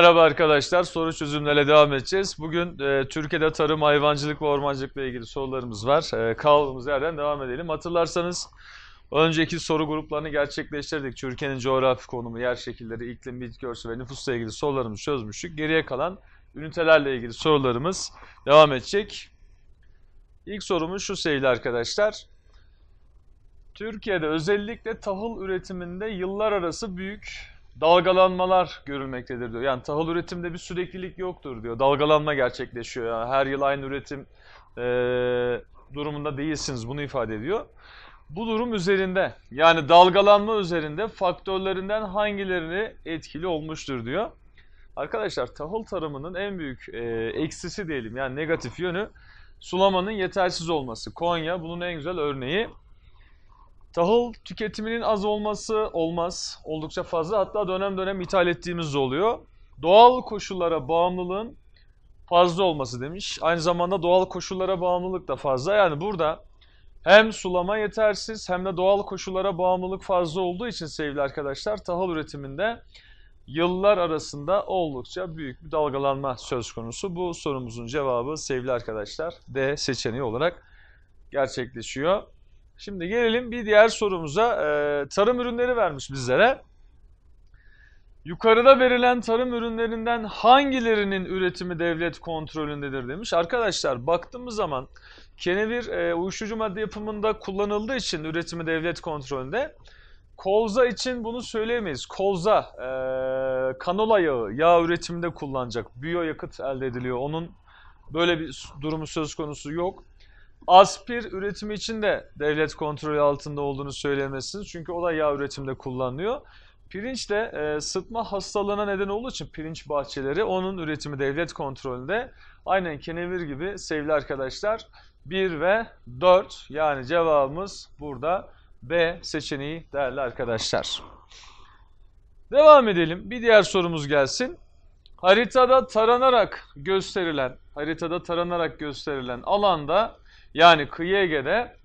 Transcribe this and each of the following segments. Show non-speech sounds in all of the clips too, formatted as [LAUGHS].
Merhaba arkadaşlar, soru çözümlerle devam edeceğiz. Bugün e, Türkiye'de tarım, hayvancılık ve ormancılıkla ilgili sorularımız var. E, kaldığımız yerden devam edelim. Hatırlarsanız önceki soru gruplarını gerçekleştirdik. Türkiye'nin coğrafi konumu, yer şekilleri, iklim, bitki örtüsü ve nüfusla ilgili sorularımızı çözmüştük. Geriye kalan ünitelerle ilgili sorularımız devam edecek. İlk sorumuz şu sevgili arkadaşlar. Türkiye'de özellikle tahıl üretiminde yıllar arası büyük dalgalanmalar görülmektedir diyor. Yani tahıl üretimde bir süreklilik yoktur diyor. Dalgalanma gerçekleşiyor. Yani her yıl aynı üretim e, durumunda değilsiniz bunu ifade ediyor. Bu durum üzerinde yani dalgalanma üzerinde faktörlerinden hangilerini etkili olmuştur diyor. Arkadaşlar tahıl tarımının en büyük e, eksisi diyelim yani negatif yönü sulamanın yetersiz olması. Konya bunun en güzel örneği. Tahıl tüketiminin az olması olmaz. Oldukça fazla. Hatta dönem dönem ithal ettiğimiz de oluyor. Doğal koşullara bağımlılığın fazla olması demiş. Aynı zamanda doğal koşullara bağımlılık da fazla. Yani burada hem sulama yetersiz hem de doğal koşullara bağımlılık fazla olduğu için sevgili arkadaşlar tahıl üretiminde yıllar arasında oldukça büyük bir dalgalanma söz konusu. Bu sorumuzun cevabı sevgili arkadaşlar D seçeneği olarak gerçekleşiyor. Şimdi gelelim bir diğer sorumuza. Ee, tarım ürünleri vermiş bizlere. Yukarıda verilen tarım ürünlerinden hangilerinin üretimi devlet kontrolündedir demiş. Arkadaşlar baktığımız zaman kenevir e, uyuşturucu madde yapımında kullanıldığı için üretimi devlet kontrolünde. Kolza için bunu söyleyemeyiz. Kolza, e, kanola yağı, yağ üretiminde kullanacak. yakıt elde ediliyor. Onun böyle bir durumu söz konusu yok. Aspir üretimi için de devlet kontrolü altında olduğunu söylemesiniz. Çünkü o da yağ üretimde kullanılıyor. Pirinç de e, sıtma hastalığına neden olduğu için pirinç bahçeleri onun üretimi devlet kontrolünde. Aynen kenevir gibi sevgili arkadaşlar 1 ve 4 yani cevabımız burada B seçeneği değerli arkadaşlar. Devam edelim bir diğer sorumuz gelsin. Haritada taranarak gösterilen haritada taranarak gösterilen alanda yani kıyı Ege'de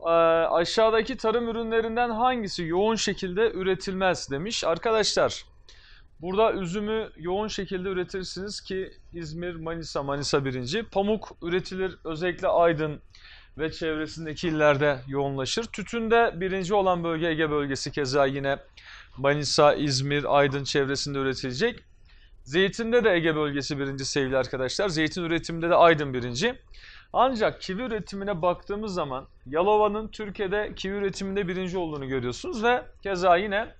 e, aşağıdaki tarım ürünlerinden hangisi yoğun şekilde üretilmez demiş. Arkadaşlar burada üzümü yoğun şekilde üretirsiniz ki İzmir, Manisa, Manisa birinci. Pamuk üretilir özellikle Aydın ve çevresindeki illerde yoğunlaşır. Tütünde birinci olan bölge Ege bölgesi keza yine Manisa, İzmir, Aydın çevresinde üretilecek. Zeytinde de Ege bölgesi birinci sevgili arkadaşlar. Zeytin üretiminde de Aydın birinci. Ancak kivi üretimine baktığımız zaman Yalova'nın Türkiye'de kivi üretiminde birinci olduğunu görüyorsunuz ve keza yine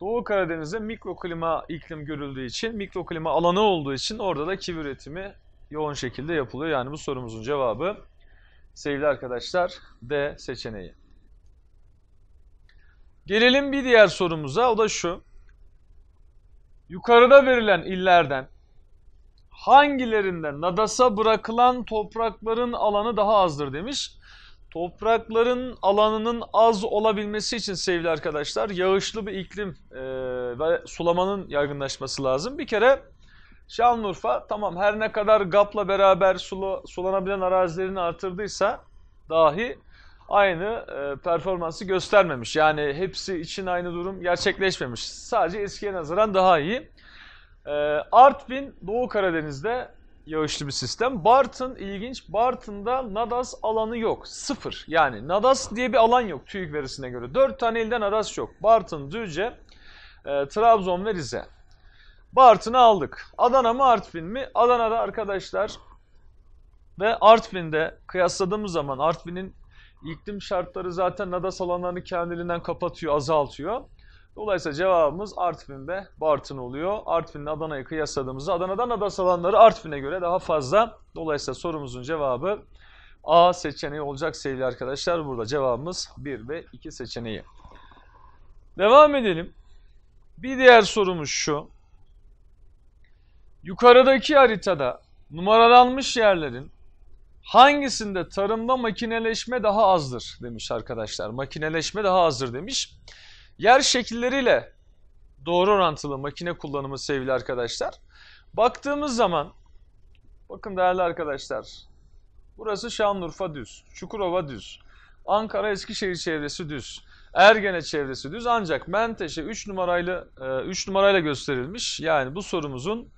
Doğu Karadeniz'de mikroklima iklim görüldüğü için, mikroklima alanı olduğu için orada da kivi üretimi yoğun şekilde yapılıyor. Yani bu sorumuzun cevabı sevgili arkadaşlar D seçeneği. Gelelim bir diğer sorumuza o da şu. Yukarıda verilen illerden hangilerinde nadasa bırakılan toprakların alanı daha azdır demiş. Toprakların alanının az olabilmesi için sevgili arkadaşlar yağışlı bir iklim e, ve sulamanın yaygınlaşması lazım. Bir kere Şanlıurfa tamam her ne kadar GAP'la beraber sula, sulanabilen arazilerini artırdıysa dahi aynı e, performansı göstermemiş. Yani hepsi için aynı durum gerçekleşmemiş. Sadece eskiye nazaran daha iyi. Ee, Artvin Doğu Karadeniz'de yağışlı bir sistem. Bartın ilginç. Bartın'da Nadas alanı yok. Sıfır. Yani Nadas diye bir alan yok TÜİK verisine göre. Dört tane ilde Nadas yok. Bartın, Düzce, e, Trabzon ve Rize. Bartın'ı aldık. Adana mı Artvin mi? Adana'da arkadaşlar ve Artvin'de kıyasladığımız zaman Artvin'in iklim şartları zaten Nadas alanlarını kendiliğinden kapatıyor, azaltıyor. Dolayısıyla cevabımız Artvin ve Bartın oluyor. Artvin'le Adana'yı kıyasladığımızda Adana'dan Adas alanları Artvin'e göre daha fazla. Dolayısıyla sorumuzun cevabı A seçeneği olacak sevgili arkadaşlar. Burada cevabımız 1 ve 2 seçeneği. Devam edelim. Bir diğer sorumuz şu. Yukarıdaki haritada numaralanmış yerlerin hangisinde tarımda makineleşme daha azdır demiş arkadaşlar. Makineleşme daha azdır demiş. Yer şekilleriyle doğru orantılı makine kullanımı sevgili arkadaşlar. Baktığımız zaman bakın değerli arkadaşlar burası Şanlıurfa düz, Çukurova düz, Ankara Eskişehir çevresi düz, Ergene çevresi düz ancak Menteşe 3 numarayla 3 e, numarayla gösterilmiş. Yani bu sorumuzun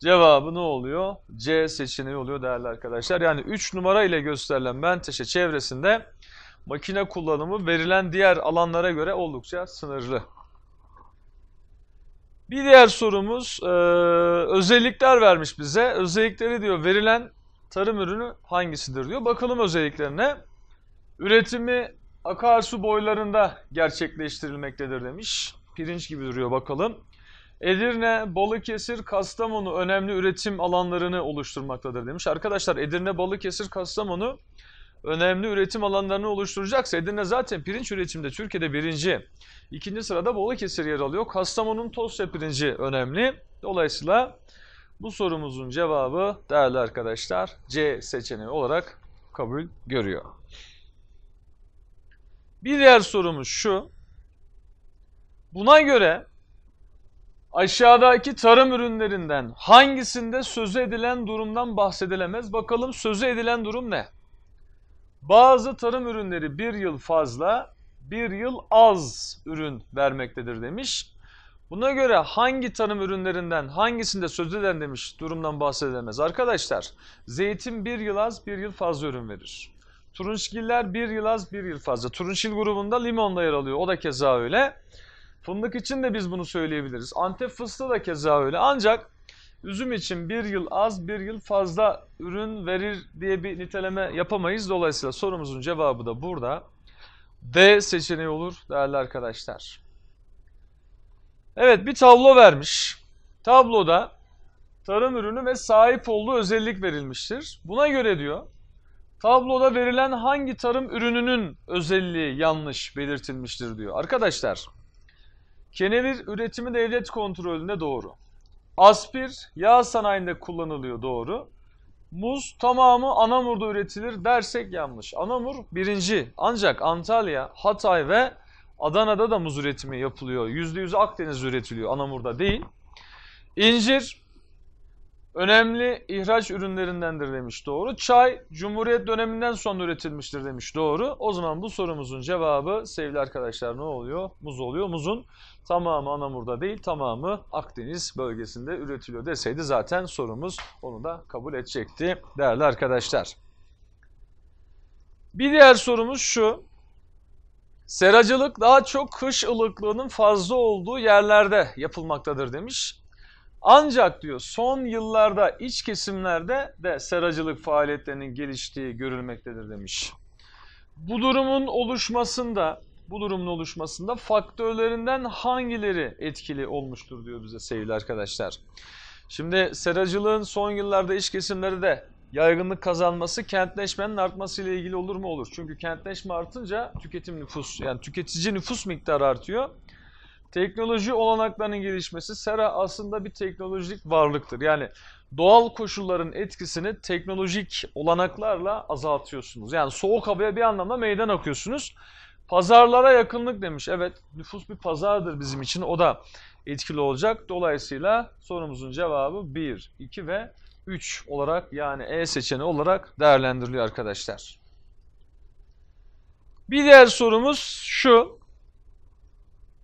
cevabı ne oluyor? C seçeneği oluyor değerli arkadaşlar. Yani 3 numara ile gösterilen Menteşe çevresinde makine kullanımı verilen diğer alanlara göre oldukça sınırlı. Bir diğer sorumuz e, özellikler vermiş bize. Özellikleri diyor verilen tarım ürünü hangisidir diyor. Bakalım özelliklerine. Üretimi akarsu boylarında gerçekleştirilmektedir demiş. Pirinç gibi duruyor bakalım. Edirne, Balıkesir, Kastamonu önemli üretim alanlarını oluşturmaktadır demiş. Arkadaşlar Edirne, Balıkesir, Kastamonu önemli üretim alanlarını oluşturacaksa Edirne zaten pirinç üretimde Türkiye'de birinci. İkinci sırada Balıkesir yer alıyor. Kastamonu'nun Tosya pirinci önemli. Dolayısıyla bu sorumuzun cevabı değerli arkadaşlar C seçeneği olarak kabul görüyor. Bir diğer sorumuz şu. Buna göre aşağıdaki tarım ürünlerinden hangisinde sözü edilen durumdan bahsedilemez? Bakalım sözü edilen durum ne? Bazı tarım ürünleri bir yıl fazla, bir yıl az ürün vermektedir demiş. Buna göre hangi tarım ürünlerinden hangisinde söz eden demiş durumdan bahsedemez. Arkadaşlar zeytin bir yıl az bir yıl fazla ürün verir. Turunçgiller bir yıl az bir yıl fazla. Turunçgil grubunda limon da yer alıyor o da keza öyle. Fındık için de biz bunu söyleyebiliriz. Antep fıstığı da keza öyle. Ancak üzüm için bir yıl az bir yıl fazla ürün verir diye bir niteleme yapamayız. Dolayısıyla sorumuzun cevabı da burada. D seçeneği olur değerli arkadaşlar. Evet bir tablo vermiş. Tabloda tarım ürünü ve sahip olduğu özellik verilmiştir. Buna göre diyor tabloda verilen hangi tarım ürününün özelliği yanlış belirtilmiştir diyor. Arkadaşlar kenevir üretimi devlet kontrolünde doğru. Aspir yağ sanayinde kullanılıyor doğru. Muz tamamı Anamur'da üretilir dersek yanlış. Anamur birinci ancak Antalya, Hatay ve Adana'da da muz üretimi yapılıyor. %100 Akdeniz üretiliyor Anamur'da değil. İncir önemli ihraç ürünlerindendir demiş doğru. Çay Cumhuriyet döneminden sonra üretilmiştir demiş doğru. O zaman bu sorumuzun cevabı sevgili arkadaşlar ne oluyor? Muz oluyor. Muzun tamamı Anamur'da değil tamamı Akdeniz bölgesinde üretiliyor deseydi zaten sorumuz onu da kabul edecekti değerli arkadaşlar. Bir diğer sorumuz şu. Seracılık daha çok kış ılıklığının fazla olduğu yerlerde yapılmaktadır demiş. Ancak diyor son yıllarda iç kesimlerde de seracılık faaliyetlerinin geliştiği görülmektedir demiş. Bu durumun oluşmasında bu durumun oluşmasında faktörlerinden hangileri etkili olmuştur diyor bize sevgili arkadaşlar. Şimdi seracılığın son yıllarda iş kesimleri de yaygınlık kazanması kentleşmenin ile ilgili olur mu olur? Çünkü kentleşme artınca tüketim nüfus yani tüketici nüfus miktarı artıyor. Teknoloji olanaklarının gelişmesi sera aslında bir teknolojik varlıktır. Yani doğal koşulların etkisini teknolojik olanaklarla azaltıyorsunuz. Yani soğuk havaya bir anlamda meydan okuyorsunuz. Pazarlara yakınlık demiş. Evet nüfus bir pazardır bizim için. O da etkili olacak. Dolayısıyla sorumuzun cevabı 1, 2 ve 3 olarak yani E seçeneği olarak değerlendiriliyor arkadaşlar. Bir diğer sorumuz şu.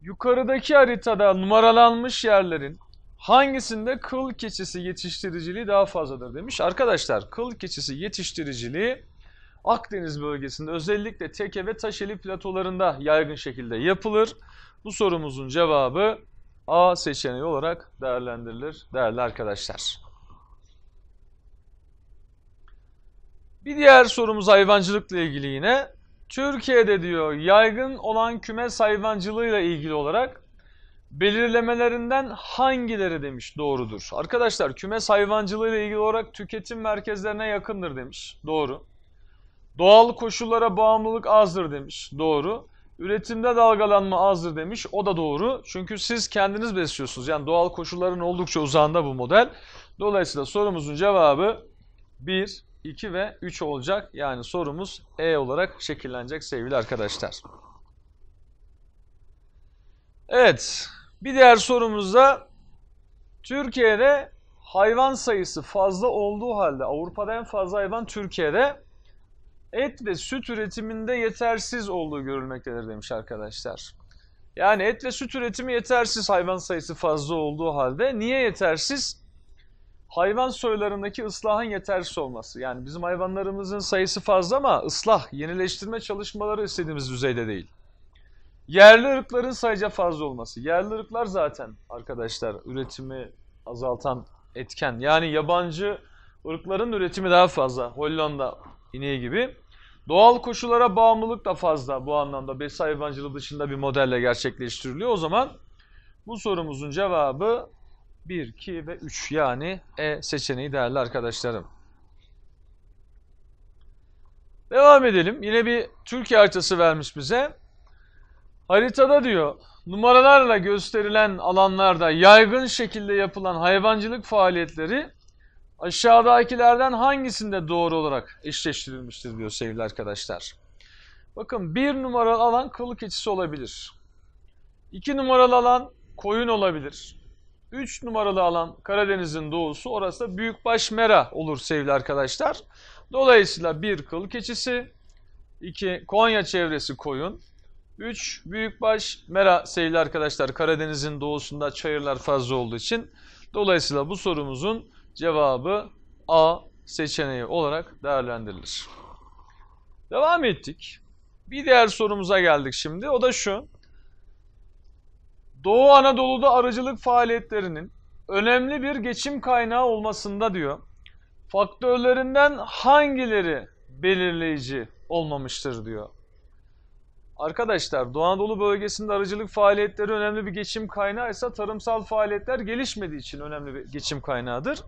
Yukarıdaki haritada numaralanmış yerlerin hangisinde kıl keçisi yetiştiriciliği daha fazladır demiş. Arkadaşlar kıl keçisi yetiştiriciliği Akdeniz bölgesinde özellikle teke ve taşeli platolarında yaygın şekilde yapılır. Bu sorumuzun cevabı A seçeneği olarak değerlendirilir değerli arkadaşlar. Bir diğer sorumuz hayvancılıkla ilgili yine. Türkiye'de diyor yaygın olan kümes hayvancılığıyla ilgili olarak belirlemelerinden hangileri demiş doğrudur? Arkadaşlar kümes hayvancılığıyla ilgili olarak tüketim merkezlerine yakındır demiş. Doğru. Doğal koşullara bağımlılık azdır demiş. Doğru. Üretimde dalgalanma azdır demiş. O da doğru. Çünkü siz kendiniz besliyorsunuz. Yani doğal koşulların oldukça uzağında bu model. Dolayısıyla sorumuzun cevabı 1, 2 ve 3 olacak. Yani sorumuz E olarak şekillenecek sevgili arkadaşlar. Evet. Bir diğer sorumuzda Türkiye'de hayvan sayısı fazla olduğu halde Avrupa'da en fazla hayvan Türkiye'de et ve süt üretiminde yetersiz olduğu görülmektedir demiş arkadaşlar. Yani et ve süt üretimi yetersiz hayvan sayısı fazla olduğu halde. Niye yetersiz? Hayvan soylarındaki ıslahın yetersiz olması. Yani bizim hayvanlarımızın sayısı fazla ama ıslah, yenileştirme çalışmaları istediğimiz düzeyde değil. Yerli ırkların sayıca fazla olması. Yerli ırklar zaten arkadaşlar üretimi azaltan etken. Yani yabancı ırkların üretimi daha fazla. Hollanda ineği gibi. Doğal koşullara bağımlılık da fazla bu anlamda besi hayvancılığı dışında bir modelle gerçekleştiriliyor. O zaman bu sorumuzun cevabı 1, 2 ve 3 yani E seçeneği değerli arkadaşlarım. Devam edelim. Yine bir Türkiye haritası vermiş bize. Haritada diyor numaralarla gösterilen alanlarda yaygın şekilde yapılan hayvancılık faaliyetleri Aşağıdakilerden hangisinde doğru olarak eşleştirilmiştir diyor sevgili arkadaşlar. Bakın bir numaralı alan kılık keçisi olabilir. İki numaralı alan koyun olabilir. Üç numaralı alan Karadeniz'in doğusu orası da Büyükbaş Mera olur sevgili arkadaşlar. Dolayısıyla bir kıl keçisi, iki Konya çevresi koyun, 3. Büyükbaş Mera sevgili arkadaşlar Karadeniz'in doğusunda çayırlar fazla olduğu için dolayısıyla bu sorumuzun cevabı A seçeneği olarak değerlendirilir. Devam ettik. Bir diğer sorumuza geldik şimdi. O da şu. Doğu Anadolu'da arıcılık faaliyetlerinin önemli bir geçim kaynağı olmasında diyor. Faktörlerinden hangileri belirleyici olmamıştır diyor. Arkadaşlar Doğu Anadolu bölgesinde arıcılık faaliyetleri önemli bir geçim kaynağı ise tarımsal faaliyetler gelişmediği için önemli bir geçim kaynağıdır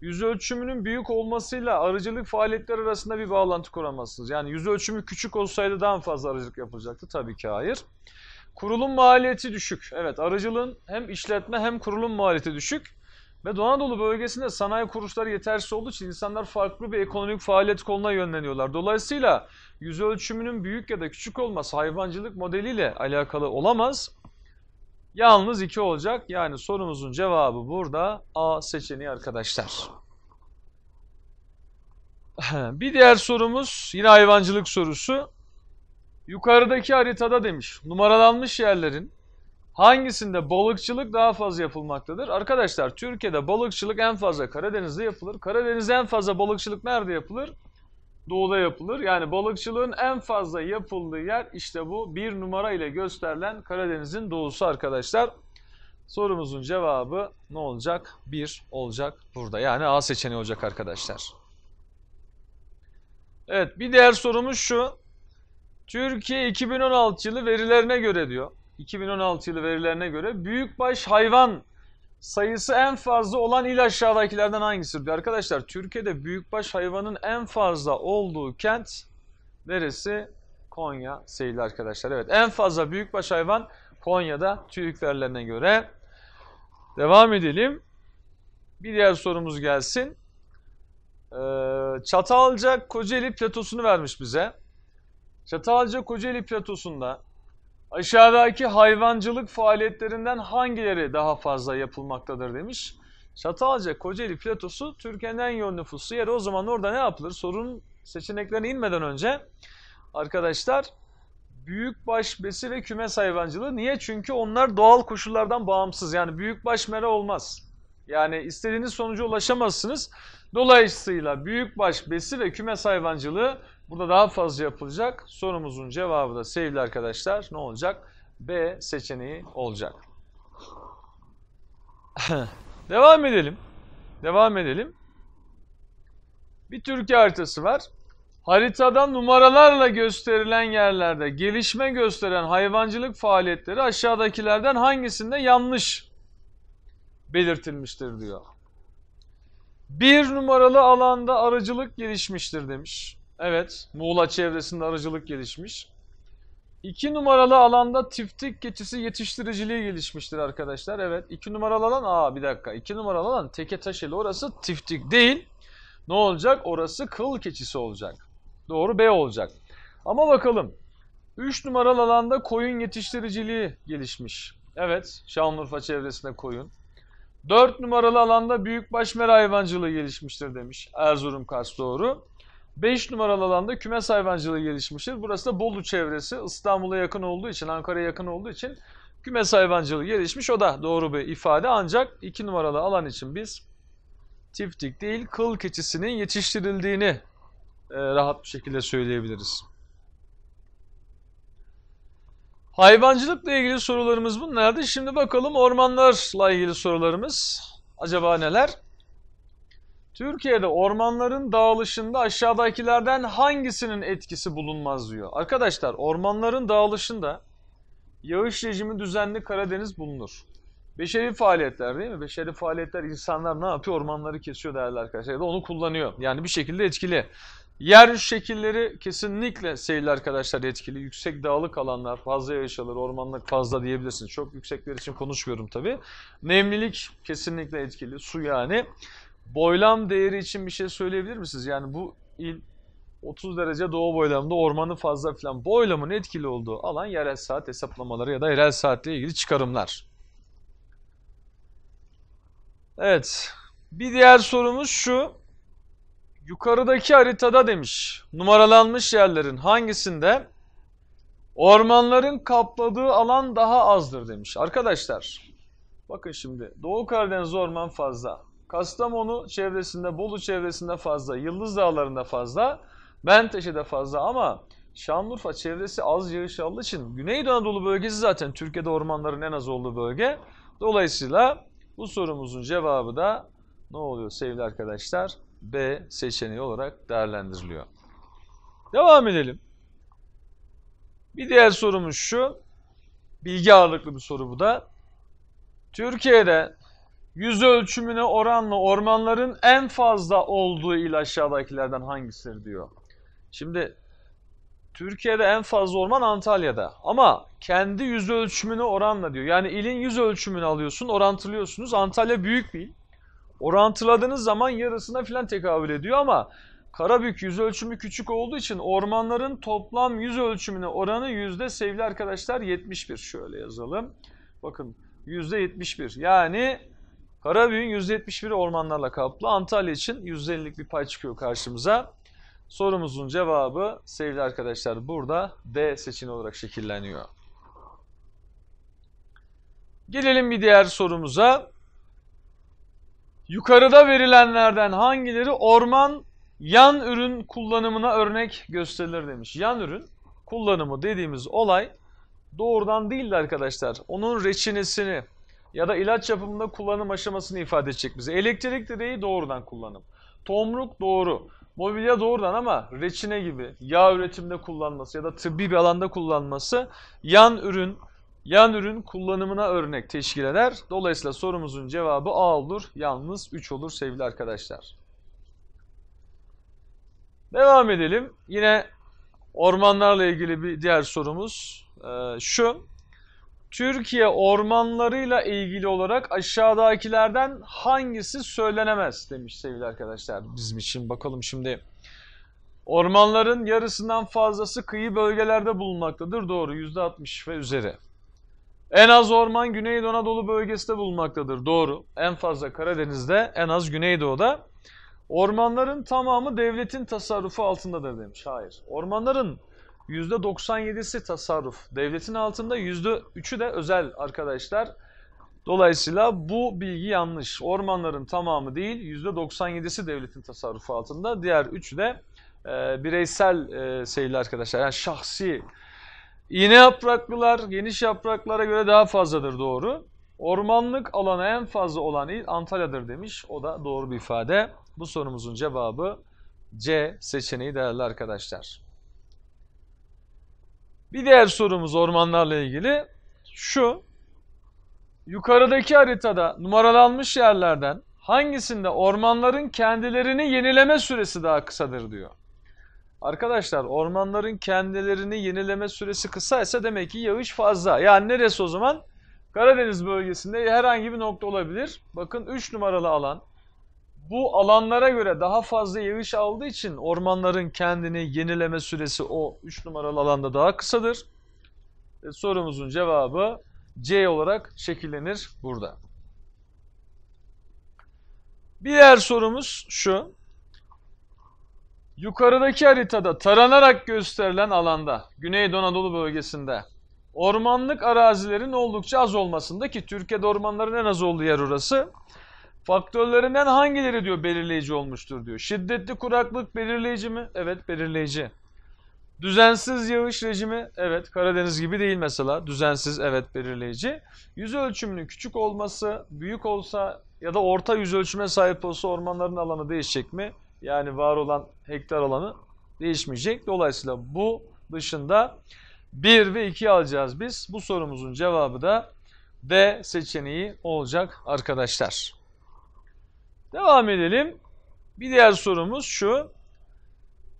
yüz ölçümünün büyük olmasıyla arıcılık faaliyetleri arasında bir bağlantı kuramazsınız. Yani yüz ölçümü küçük olsaydı daha fazla arıcılık yapılacaktı? Tabii ki hayır. Kurulum maliyeti düşük. Evet arıcılığın hem işletme hem kurulum maliyeti düşük. Ve Doğu Anadolu bölgesinde sanayi kuruluşları yetersiz olduğu için insanlar farklı bir ekonomik faaliyet koluna yönleniyorlar. Dolayısıyla yüz ölçümünün büyük ya da küçük olması hayvancılık modeliyle alakalı olamaz. Yalnız 2 olacak. Yani sorumuzun cevabı burada A seçeneği arkadaşlar. [LAUGHS] Bir diğer sorumuz yine hayvancılık sorusu. Yukarıdaki haritada demiş numaralanmış yerlerin hangisinde balıkçılık daha fazla yapılmaktadır? Arkadaşlar Türkiye'de balıkçılık en fazla Karadeniz'de yapılır. Karadeniz'de en fazla balıkçılık nerede yapılır? doğuda yapılır. Yani balıkçılığın en fazla yapıldığı yer işte bu bir numara ile gösterilen Karadeniz'in doğusu arkadaşlar. Sorumuzun cevabı ne olacak? Bir olacak burada. Yani A seçeneği olacak arkadaşlar. Evet bir diğer sorumuz şu. Türkiye 2016 yılı verilerine göre diyor. 2016 yılı verilerine göre büyükbaş hayvan sayısı en fazla olan il aşağıdakilerden hangisidir? Diyor. Arkadaşlar Türkiye'de büyükbaş hayvanın en fazla olduğu kent neresi? Konya sevgili arkadaşlar. Evet en fazla büyükbaş hayvan Konya'da TÜİK verilerine göre. Devam edelim. Bir diğer sorumuz gelsin. Ee, Çatalca Kocaeli platosunu vermiş bize. Çatalca Kocaeli platosunda Aşağıdaki hayvancılık faaliyetlerinden hangileri daha fazla yapılmaktadır demiş. Çatalca, Kocaeli platosu Türkiye'nin en yoğun nüfusu yeri. O zaman orada ne yapılır? Sorun seçeneklerine inmeden önce arkadaşlar büyükbaş besi ve kümes hayvancılığı. Niye? Çünkü onlar doğal koşullardan bağımsız. Yani büyükbaş mera olmaz. Yani istediğiniz sonuca ulaşamazsınız. Dolayısıyla büyükbaş besi ve kümes hayvancılığı Burada daha fazla yapılacak. Sorumuzun cevabı da sevgili arkadaşlar ne olacak? B seçeneği olacak. [LAUGHS] Devam edelim. Devam edelim. Bir Türkiye haritası var. Haritada numaralarla gösterilen yerlerde gelişme gösteren hayvancılık faaliyetleri aşağıdakilerden hangisinde yanlış belirtilmiştir diyor. Bir numaralı alanda arıcılık gelişmiştir demiş. Evet, Muğla çevresinde arıcılık gelişmiş. İki numaralı alanda tiftik keçisi yetiştiriciliği gelişmiştir arkadaşlar. Evet, iki numaralı alan, aa bir dakika, iki numaralı alan teke taşeli orası tiftik değil. Ne olacak? Orası kıl keçisi olacak. Doğru B olacak. Ama bakalım, üç numaralı alanda koyun yetiştiriciliği gelişmiş. Evet, Şanlıurfa çevresinde koyun. Dört numaralı alanda büyükbaş mera hayvancılığı gelişmiştir demiş Erzurum Kars doğru. 5 numaralı alanda kümes hayvancılığı gelişmiştir. Burası da Bolu çevresi. İstanbul'a yakın olduğu için, Ankara'ya yakın olduğu için kümes hayvancılığı gelişmiş. O da doğru bir ifade. Ancak 2 numaralı alan için biz tiftik değil kıl keçisinin yetiştirildiğini e, rahat bir şekilde söyleyebiliriz. Hayvancılıkla ilgili sorularımız bunlardı. Şimdi bakalım ormanlarla ilgili sorularımız acaba neler? Türkiye'de ormanların dağılışında aşağıdakilerden hangisinin etkisi bulunmaz diyor. Arkadaşlar ormanların dağılışında yağış rejimi düzenli Karadeniz bulunur. Beşeri faaliyetler değil mi? Beşeri faaliyetler insanlar ne yapıyor? Ormanları kesiyor değerli arkadaşlar ya da onu kullanıyor. Yani bir şekilde etkili. Yer şekilleri kesinlikle sevgili arkadaşlar etkili. Yüksek dağlık alanlar, fazla yağış ormanlık fazla diyebilirsiniz. Çok yüksekler için konuşmuyorum tabii. Nemlilik kesinlikle etkili. Su yani. Boylam değeri için bir şey söyleyebilir misiniz? Yani bu il 30 derece doğu boylamında ormanı fazla filan. Boylamın etkili olduğu alan yerel saat hesaplamaları ya da yerel saatle ilgili çıkarımlar. Evet. Bir diğer sorumuz şu. Yukarıdaki haritada demiş numaralanmış yerlerin hangisinde ormanların kapladığı alan daha azdır demiş. Arkadaşlar bakın şimdi Doğu Karadeniz orman fazla. Kastamonu çevresinde, Bolu çevresinde fazla, Yıldız Dağları'nda fazla, Menteşe'de fazla ama Şanlıurfa çevresi az yağış aldığı için Güneydoğu Anadolu bölgesi zaten Türkiye'de ormanların en az olduğu bölge. Dolayısıyla bu sorumuzun cevabı da ne oluyor sevgili arkadaşlar? B seçeneği olarak değerlendiriliyor. Devam edelim. Bir diğer sorumuz şu. Bilgi ağırlıklı bir soru bu da. Türkiye'de yüz ölçümüne oranla ormanların en fazla olduğu il aşağıdakilerden hangisidir diyor. Şimdi Türkiye'de en fazla orman Antalya'da ama kendi yüz ölçümüne oranla diyor. Yani ilin yüz ölçümünü alıyorsun orantılıyorsunuz. Antalya büyük bir il. Orantıladığınız zaman yarısına filan tekabül ediyor ama Karabük yüz ölçümü küçük olduğu için ormanların toplam yüz ölçümüne oranı yüzde sevgili arkadaşlar 71 şöyle yazalım. Bakın yüzde 71 yani Karabüyün %71'i ormanlarla kaplı. Antalya için %50'lik bir pay çıkıyor karşımıza. Sorumuzun cevabı sevgili arkadaşlar burada D seçeneği olarak şekilleniyor. Gelelim bir diğer sorumuza. Yukarıda verilenlerden hangileri orman yan ürün kullanımına örnek gösterilir demiş. Yan ürün kullanımı dediğimiz olay doğrudan değildi arkadaşlar. Onun reçinesini, ya da ilaç yapımında kullanım aşamasını ifade edecek bize. Elektrik direği doğrudan kullanım. Tomruk doğru. Mobilya doğrudan ama reçine gibi yağ üretimde kullanması ya da tıbbi bir alanda kullanması yan ürün yan ürün kullanımına örnek teşkil eder. Dolayısıyla sorumuzun cevabı A olur. Yalnız 3 olur sevgili arkadaşlar. Devam edelim. Yine ormanlarla ilgili bir diğer sorumuz şu. Türkiye ormanlarıyla ilgili olarak aşağıdakilerden hangisi söylenemez demiş sevgili arkadaşlar bizim için. Bakalım şimdi. Ormanların yarısından fazlası kıyı bölgelerde bulunmaktadır. Doğru %60 ve üzeri. En az orman Güneydoğu Anadolu bölgesinde bulunmaktadır. Doğru. En fazla Karadeniz'de, en az Güneydoğu'da. Ormanların tamamı devletin tasarrufu altındadır demiş. Hayır. Ormanların %97'si tasarruf. Devletin altında %3'ü de özel arkadaşlar. Dolayısıyla bu bilgi yanlış. Ormanların tamamı değil %97'si devletin tasarrufu altında. Diğer 3'ü de e, bireysel e, seyirli arkadaşlar. Yani şahsi. İğne yapraklılar geniş yapraklara göre daha fazladır doğru. Ormanlık alana en fazla olan il Antalya'dır demiş. O da doğru bir ifade. Bu sorumuzun cevabı C seçeneği değerli arkadaşlar. Bir diğer sorumuz ormanlarla ilgili şu. Yukarıdaki haritada numaralanmış yerlerden hangisinde ormanların kendilerini yenileme süresi daha kısadır diyor. Arkadaşlar ormanların kendilerini yenileme süresi kısaysa demek ki yağış fazla. Yani neresi o zaman? Karadeniz bölgesinde herhangi bir nokta olabilir. Bakın 3 numaralı alan, bu alanlara göre daha fazla yağış aldığı için ormanların kendini yenileme süresi o 3 numaralı alanda daha kısadır. E, sorumuzun cevabı C olarak şekillenir burada. Bir diğer sorumuz şu. Yukarıdaki haritada taranarak gösterilen alanda, Güneydoğu Anadolu bölgesinde ormanlık arazilerin oldukça az olmasında ki Türkiye'de ormanların en az olduğu yer orası. Faktörlerinden hangileri diyor belirleyici olmuştur diyor. Şiddetli kuraklık belirleyici mi? Evet belirleyici. Düzensiz yağış rejimi evet Karadeniz gibi değil mesela. Düzensiz evet belirleyici. Yüz ölçümünün küçük olması, büyük olsa ya da orta yüz ölçüme sahip olsa ormanların alanı değişecek mi? Yani var olan hektar alanı değişmeyecek. Dolayısıyla bu dışında 1 ve 2 alacağız biz. Bu sorumuzun cevabı da D seçeneği olacak arkadaşlar. Devam edelim. Bir diğer sorumuz şu.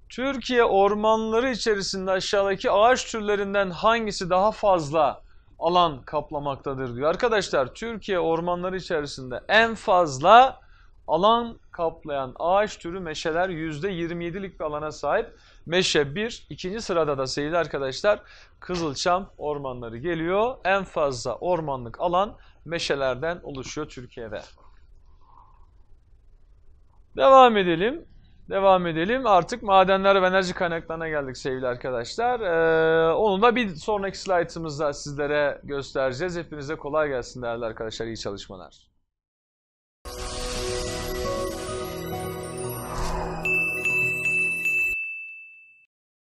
Türkiye ormanları içerisinde aşağıdaki ağaç türlerinden hangisi daha fazla alan kaplamaktadır diyor. Arkadaşlar Türkiye ormanları içerisinde en fazla alan kaplayan ağaç türü meşeler %27'lik bir alana sahip. Meşe 1, ikinci sırada da sevgili arkadaşlar Kızılçam ormanları geliyor. En fazla ormanlık alan meşelerden oluşuyor Türkiye'de. Devam edelim. Devam edelim. Artık madenler ve enerji kaynaklarına geldik sevgili arkadaşlar. Ee, onu da bir sonraki slaytımızda sizlere göstereceğiz. Hepinize kolay gelsin değerli arkadaşlar. İyi çalışmalar.